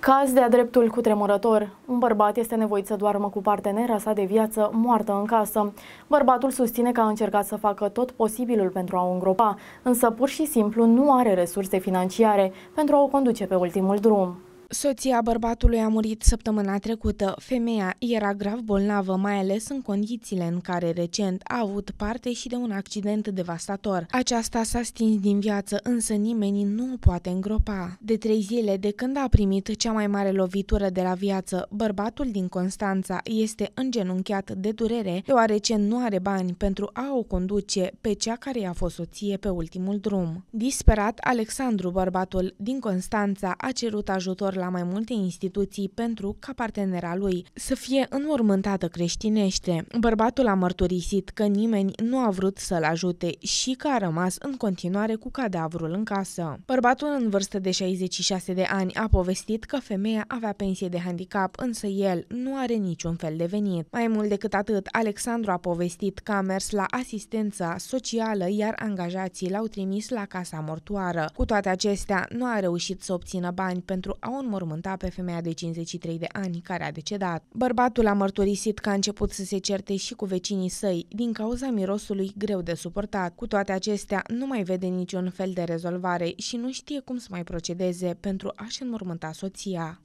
Caz de-a dreptul cutremurător. Un bărbat este nevoit să doarmă cu partenera sa de viață moartă în casă. Bărbatul susține că a încercat să facă tot posibilul pentru a o îngropa, însă pur și simplu nu are resurse financiare pentru a o conduce pe ultimul drum. Soția bărbatului a murit săptămâna trecută. Femeia era grav bolnavă, mai ales în condițiile în care recent a avut parte și de un accident devastator. Aceasta s-a stins din viață, însă nimeni nu o poate îngropa. De trei zile de când a primit cea mai mare lovitură de la viață, bărbatul din Constanța este îngenunchiat de durere, deoarece nu are bani pentru a o conduce pe cea care i-a fost soție pe ultimul drum. Disperat, Alexandru, bărbatul din Constanța, a cerut ajutor la mai multe instituții pentru ca partenera lui să fie înmormântată creștinește. Bărbatul a mărturisit că nimeni nu a vrut să-l ajute și că a rămas în continuare cu cadavrul în casă. Bărbatul în vârstă de 66 de ani a povestit că femeia avea pensie de handicap, însă el nu are niciun fel de venit. Mai mult decât atât, Alexandru a povestit că a mers la asistența socială, iar angajații l-au trimis la casa mortuară. Cu toate acestea, nu a reușit să obțină bani pentru a o înmormânta pe femeia de 53 de ani care a decedat. Bărbatul a mărturisit că a început să se certe și cu vecinii săi din cauza mirosului greu de suportat. Cu toate acestea, nu mai vede niciun fel de rezolvare și nu știe cum să mai procedeze pentru a-și înmormânta soția.